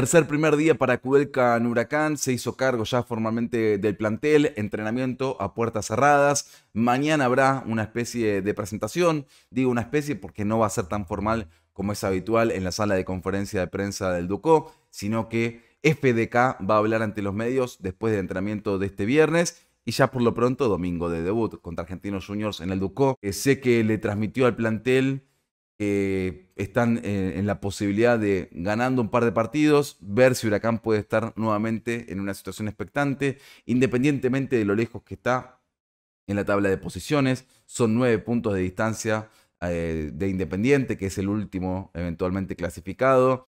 Tercer primer día para Cuelca en Huracán, se hizo cargo ya formalmente del plantel, entrenamiento a puertas cerradas. Mañana habrá una especie de presentación, digo una especie porque no va a ser tan formal como es habitual en la sala de conferencia de prensa del Ducó, sino que FDK va a hablar ante los medios después del entrenamiento de este viernes y ya por lo pronto domingo de debut contra Argentinos Juniors en el Ducó. Sé que le transmitió al plantel eh, están eh, en la posibilidad de, ganando un par de partidos, ver si Huracán puede estar nuevamente en una situación expectante, independientemente de lo lejos que está en la tabla de posiciones. Son nueve puntos de distancia eh, de Independiente, que es el último eventualmente clasificado.